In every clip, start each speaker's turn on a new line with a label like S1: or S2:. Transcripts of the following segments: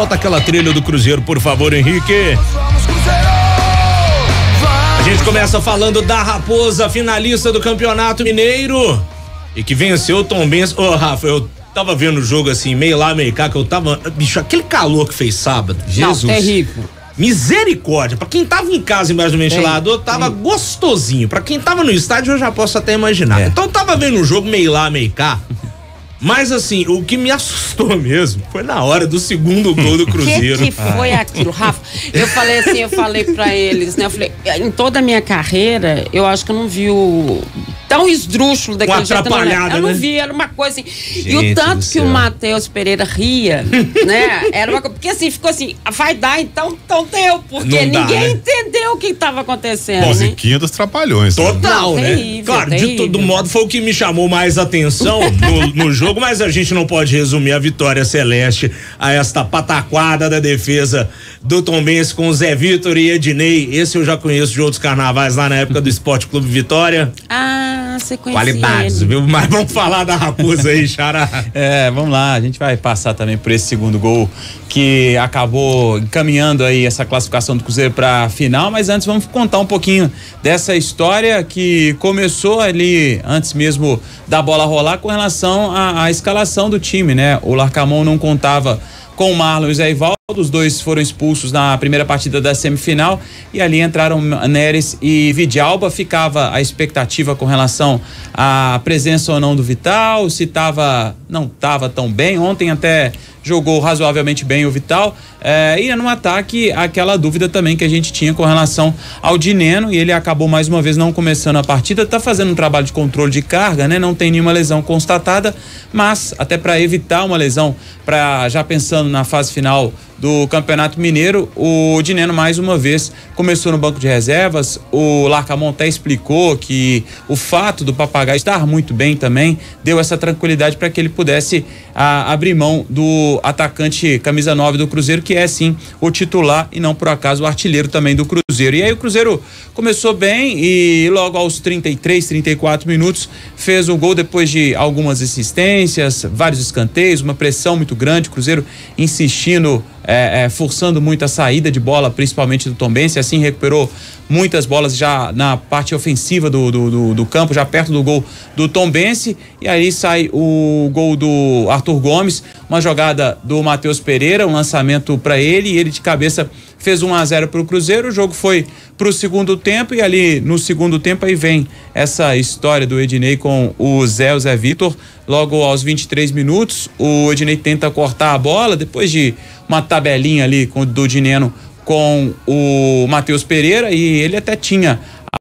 S1: Solta aquela trilha do Cruzeiro, por favor, Henrique. A gente começa falando da Raposa, finalista do Campeonato Mineiro. E que venceu o Tom Benz. Ô, oh, Rafa, eu tava vendo o jogo assim, meio lá, meio cá, que eu tava. Bicho, aquele calor que fez sábado. Jesus. Não, é terrível. Misericórdia. Pra quem tava em casa embaixo do ventilador, tava gostosinho. Pra quem tava no estádio, eu já posso até imaginar. É. Então eu tava vendo o jogo meio lá, meio cá. Mas assim, o que me assustou mesmo foi na hora do segundo gol do Cruzeiro. que, que, foi ah. aquilo, Rafa?
S2: Eu falei assim, eu falei para eles, né? Eu falei, em toda a minha carreira, eu acho que eu não vi o tão esdrúxulo daquele um jeito. É? Atrapalhada, eu não né? vi, era uma coisa assim. Gente e o tanto que o Matheus Pereira ria, né? Era uma coisa. Porque assim, ficou assim, ah, vai dar, então, então deu. Porque dá, ninguém né? entendeu o que estava acontecendo. Né?
S3: Musiquinha né? dos trapalhões. Né? Total, né? Terrível, claro,
S2: terrível. de
S1: todo modo foi o que me chamou mais atenção no, no jogo, mas a gente não pode resumir a vitória celeste a esta pataquada da defesa do Tombense com Zé Vitor e Ednei. Esse eu já conheço de outros carnavais lá na época do Esporte Clube Vitória.
S2: Ah, sequência. Qualidades, viu?
S4: Mas vamos falar da Raposa aí, Xará. é, vamos lá, a gente vai passar também por esse segundo gol que acabou encaminhando aí essa classificação do Cruzeiro para final, mas antes vamos contar um pouquinho dessa história que começou ali antes mesmo da bola rolar com relação à, à escalação do time, né? O Larcamon não contava com o Marlon e Zé Ivaldo. Os dois foram expulsos na primeira partida da semifinal e ali entraram Neres e Vidalba. Ficava a expectativa com relação à presença ou não do Vital, se tava, não estava tão bem. Ontem até jogou razoavelmente bem o Vital, é, e é no ataque, aquela dúvida também que a gente tinha com relação ao Dineno, e ele acabou mais uma vez não começando a partida, está fazendo um trabalho de controle de carga, né? Não tem nenhuma lesão constatada, mas até para evitar uma lesão, para já pensando na fase final do Campeonato Mineiro, o Dineno mais uma vez começou no banco de reservas. O Larcamon até explicou que o fato do papagaio estar muito bem também deu essa tranquilidade para que ele pudesse a, ah, abrir mão do atacante camisa 9 do Cruzeiro que é sim o titular e não por acaso o artilheiro também do Cruzeiro. E aí o Cruzeiro começou bem e logo aos 33, 34 minutos fez o gol depois de algumas assistências, vários escanteios, uma pressão muito grande, o Cruzeiro insistindo é, é, forçando muito a saída de bola, principalmente do Tombense, assim recuperou muitas bolas já na parte ofensiva do, do, do, do campo, já perto do gol do Tombense, e aí sai o gol do Arthur Gomes, uma jogada do Matheus Pereira, um lançamento para ele, e ele de cabeça fez 1 a 0 para o Cruzeiro, o jogo foi para o segundo tempo e ali no segundo tempo aí vem essa história do Ednei com o Zé, o Zé Vitor, logo aos 23 minutos, o Ednei tenta cortar a bola depois de uma tabelinha ali com, do Dineno com o Matheus Pereira e ele até tinha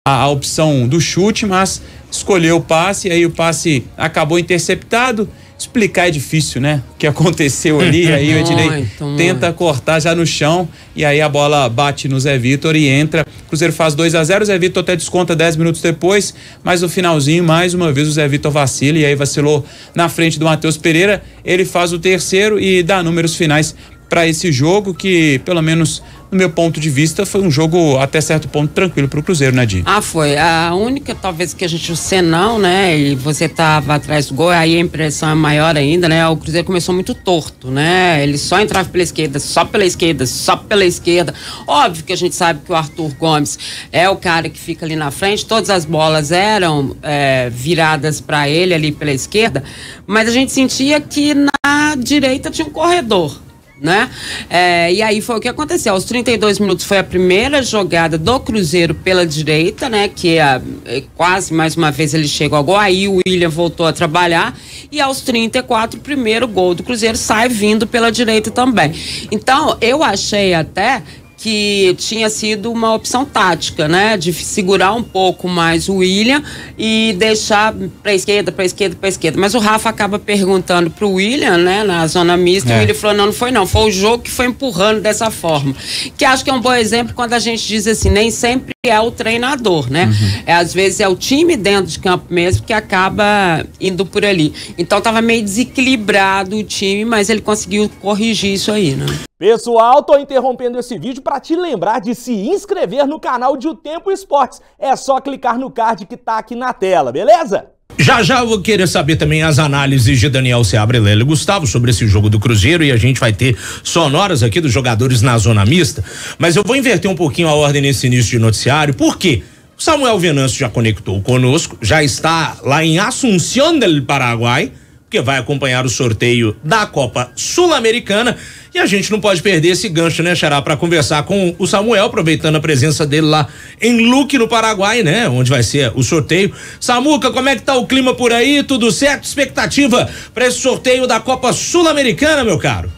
S4: a, a, opção do chute, mas escolheu o passe, aí o passe acabou interceptado. Explicar é difícil, né? O que aconteceu ali, aí o Ednei então tenta é. cortar já no chão e aí a bola bate no Zé Vitor e entra. Cruzeiro faz 2 a 0 Zé Vitor até desconta 10 minutos depois, mas no finalzinho, mais uma vez, o Zé Vitor vacila e aí vacilou na frente do Matheus Pereira. Ele faz o terceiro e dá números finais para esse jogo que, pelo menos no meu ponto de vista, foi um jogo até certo ponto tranquilo para o Cruzeiro, né,
S2: Ah, foi. A única, talvez, que a gente, né, você não, né? E você estava atrás do gol, aí a impressão é maior ainda, né? O Cruzeiro começou muito torto, né? Ele só entrava pela esquerda, só pela esquerda, só pela esquerda. Óbvio que a gente sabe que o Arthur Gomes é o cara que fica ali na frente, todas as bolas eram é, viradas para ele ali pela esquerda, mas a gente sentia que na direita tinha um corredor né? É, e aí foi o que aconteceu. Aos 32 minutos foi a primeira jogada do Cruzeiro pela direita, né? Que é, é quase mais uma vez ele chegou ao gol. Aí o William voltou a trabalhar. E aos 34, o primeiro gol do Cruzeiro sai vindo pela direita também. Então, eu achei até que tinha sido uma opção tática, né? De segurar um pouco mais o William e deixar para esquerda, para esquerda, para esquerda. Mas o Rafa acaba perguntando pro William, né? Na zona mista, é. e o é. William falou: não, não foi não. Foi o jogo que foi empurrando dessa forma. Que acho que é um bom exemplo quando a gente diz assim: nem sempre é o treinador, né? Uhum. É, às vezes é o time dentro de campo mesmo que acaba indo por ali. Então tava meio desequilibrado o time, mas ele conseguiu corrigir isso aí, né?
S1: Pessoal, tô interrompendo esse vídeo para te lembrar de se inscrever no canal de O Tempo Esportes. É só clicar no card que tá aqui na tela, beleza? Já já eu vou querer saber também as análises de Daniel Seabra e Gustavo sobre esse jogo do Cruzeiro e a gente vai ter sonoras aqui dos jogadores na zona mista. Mas eu vou inverter um pouquinho a ordem nesse início de noticiário, por quê? Samuel Venâncio já conectou conosco, já está lá em Assunción del Paraguai porque vai acompanhar o sorteio da Copa Sul-Americana. E a gente não pode perder esse gancho, né, Xará, para conversar com o Samuel, aproveitando a presença dele lá em Luque, no Paraguai, né? Onde vai ser o sorteio. Samuca, como é que tá o clima por aí? Tudo certo? Expectativa para esse sorteio da Copa Sul-Americana, meu caro?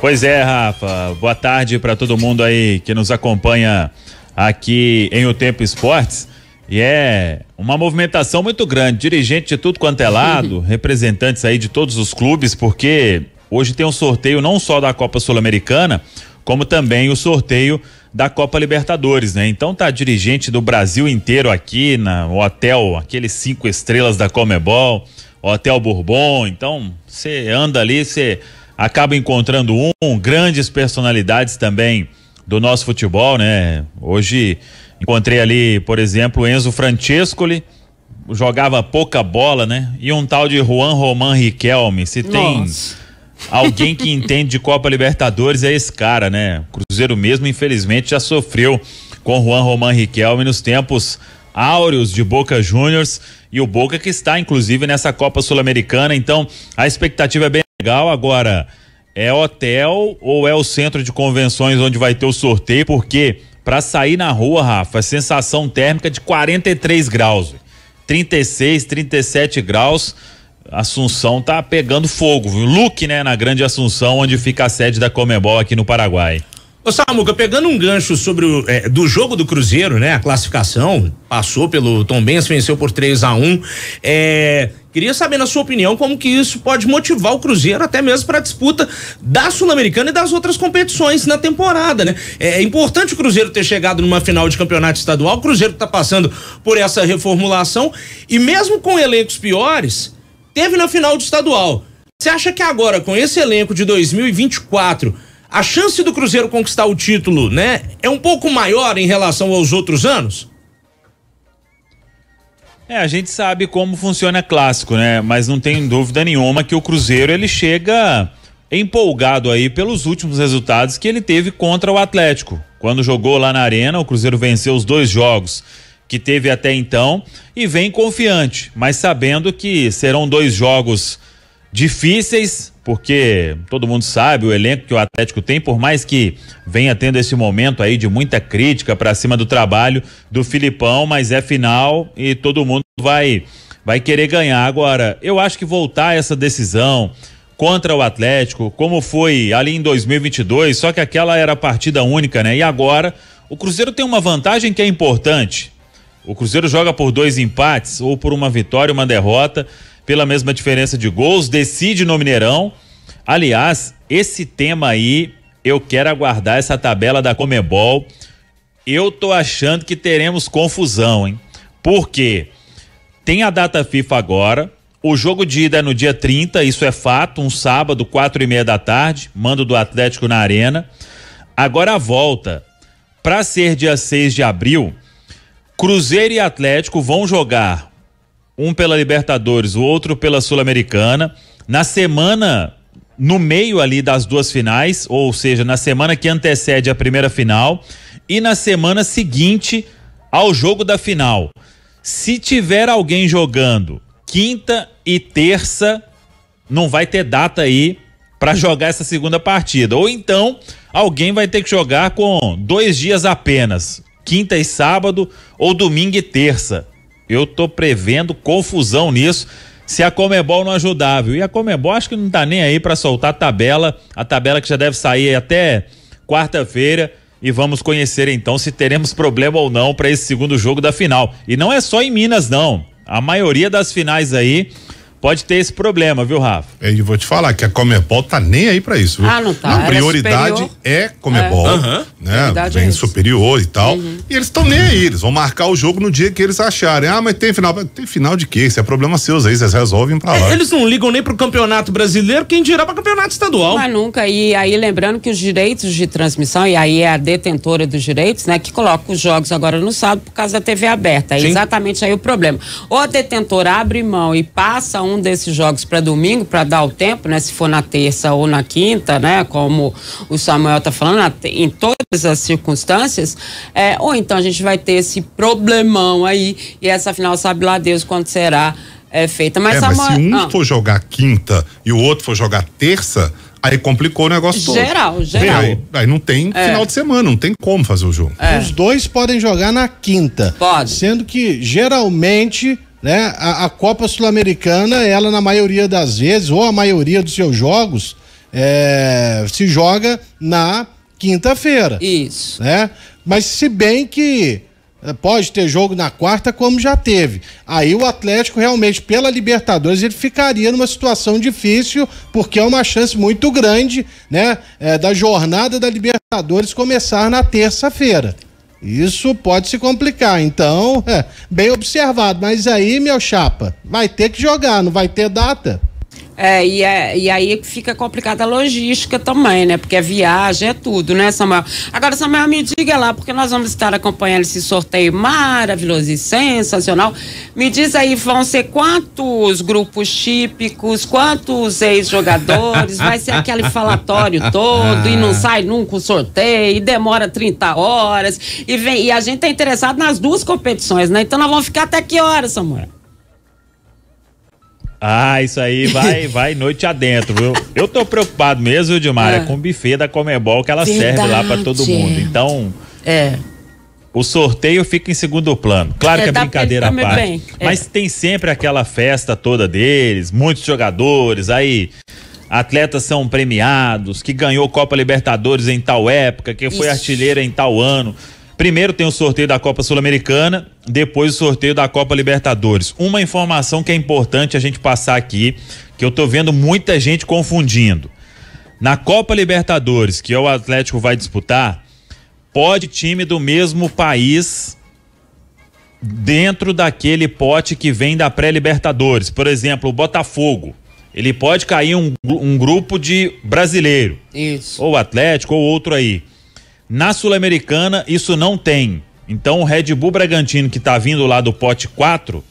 S5: Pois é, Rafa. Boa tarde para todo mundo aí que nos acompanha aqui em O Tempo Esportes. E é uma movimentação muito grande, dirigente de tudo quanto é lado, representantes aí de todos os clubes, porque hoje tem um sorteio não só da Copa Sul-Americana, como também o sorteio da Copa Libertadores, né? Então tá dirigente do Brasil inteiro aqui no hotel, aqueles cinco estrelas da Comebol, Hotel Bourbon. Então você anda ali, você acaba encontrando um, grandes personalidades também do nosso futebol, né? Hoje Encontrei ali, por exemplo, Enzo Francescoli, jogava pouca bola, né? E um tal de Juan Roman Riquelme. Se tem Nossa. alguém que entende de Copa Libertadores é esse cara, né? Cruzeiro mesmo, infelizmente, já sofreu com Juan Roman Riquelme nos tempos áureos de Boca Juniors e o Boca que está inclusive nessa Copa Sul-Americana. Então, a expectativa é bem legal agora. É hotel ou é o centro de convenções onde vai ter o sorteio? Porque para sair na rua, Rafa, sensação térmica é de 43 graus. 36, 37 graus. Assunção tá pegando fogo. Luke, né, na Grande Assunção, onde fica a sede da Comebol aqui no Paraguai. Ô Samuca,
S1: pegando um gancho sobre o é, do jogo do Cruzeiro, né? A classificação passou pelo Tom Benz, venceu por 3 a 1 é, Queria saber na sua opinião como que isso pode motivar o Cruzeiro até mesmo para a disputa da Sul-Americana e das outras competições na temporada, né? É, é importante o Cruzeiro ter chegado numa final de campeonato estadual. O Cruzeiro está passando por essa reformulação e mesmo com elencos piores, teve na final de estadual. Você acha que agora com esse elenco de 2024 a chance do Cruzeiro conquistar o título, né, é um pouco maior em relação aos outros anos?
S5: É, a gente sabe como funciona clássico, né? Mas não tem dúvida nenhuma que o Cruzeiro ele chega empolgado aí pelos últimos resultados que ele teve contra o Atlético. Quando jogou lá na Arena, o Cruzeiro venceu os dois jogos que teve até então e vem confiante, mas sabendo que serão dois jogos difíceis, porque todo mundo sabe o elenco que o Atlético tem, por mais que venha tendo esse momento aí de muita crítica para cima do trabalho do Filipão, mas é final e todo mundo vai vai querer ganhar agora. Eu acho que voltar essa decisão contra o Atlético, como foi ali em 2022, só que aquela era partida única, né? E agora o Cruzeiro tem uma vantagem que é importante. O Cruzeiro joga por dois empates ou por uma vitória, uma derrota pela mesma diferença de gols, decide no Mineirão. Aliás, esse tema aí, eu quero aguardar essa tabela da Comebol. Eu tô achando que teremos confusão, hein? Porque tem a data FIFA agora, o jogo de ida é no dia 30, isso é fato, um sábado, quatro e meia da tarde, mando do Atlético na Arena. Agora a volta, para ser dia 6 de abril, Cruzeiro e Atlético vão jogar um pela Libertadores, o outro pela Sul-Americana. Na semana, no meio ali das duas finais, ou seja, na semana que antecede a primeira final e na semana seguinte ao jogo da final. Se tiver alguém jogando quinta e terça, não vai ter data aí para jogar essa segunda partida. Ou então, alguém vai ter que jogar com dois dias apenas, quinta e sábado ou domingo e terça. Eu tô prevendo confusão nisso se a Comebol não ajudar, viu? E a Comebol acho que não tá nem aí para soltar a tabela, a tabela que já deve sair até quarta-feira e vamos conhecer então se teremos problema ou não para esse segundo jogo da final. E não é só em Minas não. A maioria das finais aí pode ter esse problema, viu, Rafa? E vou te falar
S3: que a Comebol tá nem aí para isso, viu? Ah, não tá. A é prioridade é Comebol, é. Uhum. né? Bem é superior e tal. Uhum. E eles estão nem aí, eles vão marcar o jogo no dia que eles acharem. Ah, mas tem final, tem final de quê? Isso é problema seu, aí vocês resolvem pra é, lá. É,
S1: eles não ligam nem pro Campeonato Brasileiro,
S2: quem dirá para Campeonato Estadual. Mas nunca e aí lembrando que os direitos de transmissão e aí é a detentora dos direitos, né, que coloca os jogos agora no sábado por causa da TV aberta. É exatamente aí o problema. Ou a detentora abre mão e passa um um desses jogos para domingo, para dar o tempo, né? Se for na terça ou na quinta, né? Como o Samuel está falando, em todas as circunstâncias, é, ou então a gente vai ter esse problemão aí, e essa final sabe lá Deus quando será é, feita. Mas, é, mas se um ah,
S3: for jogar quinta e o outro for jogar terça, Aí complicou o negócio geral, todo. Geral, geral. Aí, aí, não tem é. final de semana, não tem como fazer o jogo. É. Os dois podem jogar na quinta. Pode. Sendo que geralmente né? A, a Copa Sul-Americana, ela na maioria das vezes, ou a maioria dos seus jogos, é, se joga na quinta-feira. Isso. Né? Mas se bem que é, pode ter jogo na quarta, como já teve. Aí o Atlético realmente, pela Libertadores, ele ficaria numa situação difícil, porque é uma chance muito grande, né? É, da jornada da Libertadores começar na terça-feira. Isso pode se complicar, então, é, bem observado. Mas aí, meu chapa, vai ter que jogar, não vai ter data.
S2: É, e, é, e aí fica complicada a logística também, né? Porque é viagem, é tudo, né, Samuel? Agora, Samuel, me diga lá, porque nós vamos estar acompanhando esse sorteio maravilhoso e sensacional. Me diz aí, vão ser quantos grupos típicos, quantos ex-jogadores? Vai ser aquele falatório todo e não é. sai nunca o sorteio, e demora 30 horas. E, vem, e a gente tá interessado nas duas competições, né? Então nós vamos ficar até que horas, Samuel?
S5: Ah, isso aí vai vai noite adentro, viu? Eu tô preocupado mesmo, Vildimar, ah. é com o buffet da Comebol que ela Verdade. serve lá para todo mundo. Então. É. O sorteio fica em segundo plano. Claro é, que é brincadeira à parte. É. Mas tem sempre aquela festa toda deles, muitos jogadores, aí atletas são premiados, que ganhou Copa Libertadores em tal época, que foi artilheira em tal ano. Primeiro tem o sorteio da Copa Sul-Americana, depois do sorteio da Copa Libertadores. Uma informação que é importante a gente passar aqui, que eu tô vendo muita gente confundindo. Na Copa Libertadores, que é o Atlético vai disputar, pode time do mesmo país dentro daquele pote que vem da pré-Libertadores. Por exemplo, o Botafogo. Ele pode cair um, um grupo de brasileiro. Isso. Ou Atlético, ou outro aí. Na Sul-Americana, isso não tem. Então o Red Bull Bragantino que está vindo lá do pote 4,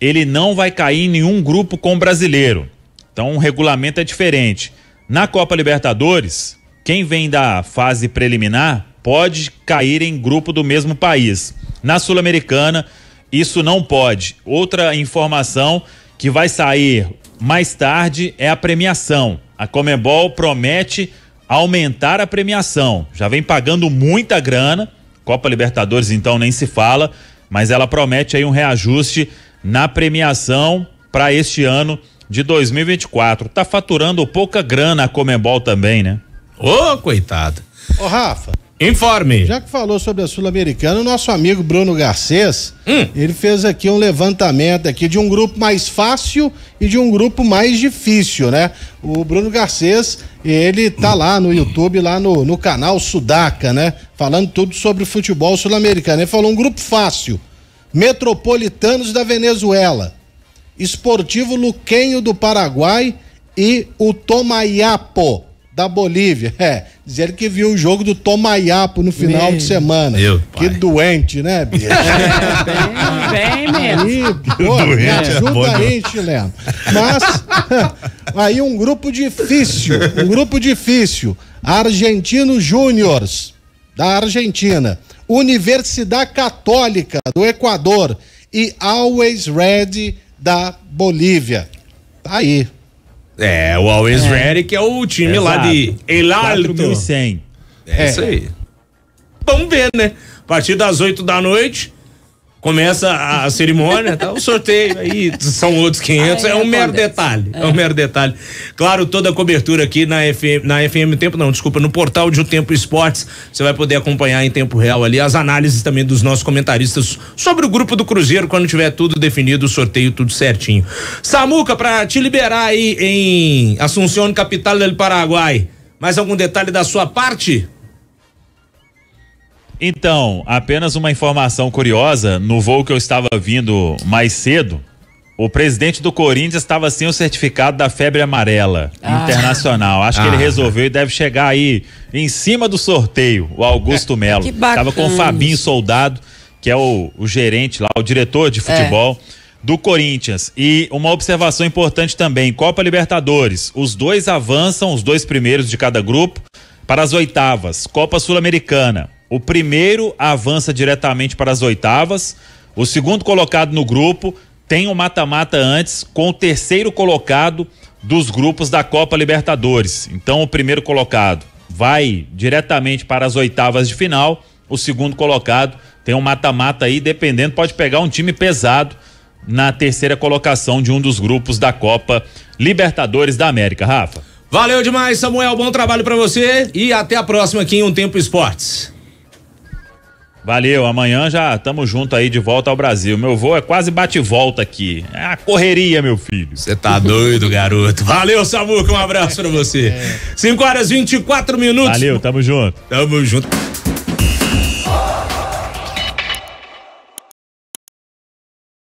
S5: ele não vai cair em nenhum grupo com o brasileiro. Então o regulamento é diferente. Na Copa Libertadores, quem vem da fase preliminar pode cair em grupo do mesmo país. Na Sul-Americana, isso não pode. Outra informação que vai sair mais tarde é a premiação. A Comebol promete aumentar a premiação. Já vem pagando muita grana Copa Libertadores, então, nem se fala, mas ela promete aí um reajuste na premiação para este ano de 2024. Tá faturando pouca grana a Comembol também, né? Ô, oh, coitado. Ô, oh, Rafa. Informe.
S3: Já que falou sobre a Sul-Americana, o nosso amigo Bruno Garcês, hum. ele fez aqui um levantamento aqui de um grupo mais fácil e de um grupo mais difícil, né? O Bruno Garcês, ele tá lá no YouTube, lá no, no canal Sudaca, né? Falando tudo sobre o futebol sul-americano. Ele falou um grupo fácil. Metropolitanos da Venezuela, Esportivo Luquenho do Paraguai e o Tomayapo da Bolívia. É, dizer que viu o jogo do Tomaiapo no final Meu de semana. que doente, né, bicho? bem, bem mesmo. Aí, pô, doente, me é ajuda aí, Mas aí um grupo difícil, um grupo difícil. Argentino Júniors da Argentina, Universidade Católica do Equador e Always Red da Bolívia. Tá aí,
S1: é, o Always é. Ready, que é o time Exato. lá de El Alto. 4.100. É, é isso é. aí. Vamos ver, né? A partir das 8 da noite, começa a cerimônia, tá, o sorteio, aí são outros 500, aí é um acontece. É mero detalhe, é. é. um mero detalhe. Claro, toda a cobertura aqui na FM, na FM Tempo, não, desculpa, no portal de O Tempo Esportes, você vai poder acompanhar em tempo real ali as análises também dos nossos comentaristas sobre o grupo do Cruzeiro, quando tiver tudo definido, o sorteio tudo certinho. Samuca, pra te liberar aí em Assunção, capital do Paraguai, mais algum detalhe da sua parte?
S5: Então, apenas uma informação curiosa: no voo que eu estava vindo mais cedo, o presidente do Corinthians estava sem o certificado da febre amarela ah. internacional. Acho ah. que ele ah. resolveu e deve chegar aí em cima do sorteio, o Augusto é, Melo. Estava com o Fabinho Soldado, que é o, o gerente lá, o diretor de futebol. É do Corinthians. E uma observação importante também: Copa Libertadores. Os dois avançam, os dois primeiros de cada grupo, para as oitavas. Copa Sul-Americana. O primeiro avança diretamente para as oitavas. O segundo colocado no grupo tem o um mata-mata antes com o terceiro colocado dos grupos da Copa Libertadores. Então, o primeiro colocado vai diretamente para as oitavas de final. O segundo colocado tem um mata-mata aí, dependendo, pode pegar um time pesado na terceira colocação de um dos grupos da Copa Libertadores da América. Rafa.
S1: Valeu demais, Samuel. Bom trabalho para você e até a próxima aqui em Um Tempo Esportes.
S5: Valeu, amanhã já tamo junto aí de volta ao Brasil. Meu voo é quase bate-volta
S1: aqui. É a correria, meu filho. Você tá doido, garoto. Valeu, Samuca, um abraço pra você. 5 é. horas e 24 minutos. Valeu, tamo junto. Tamo junto.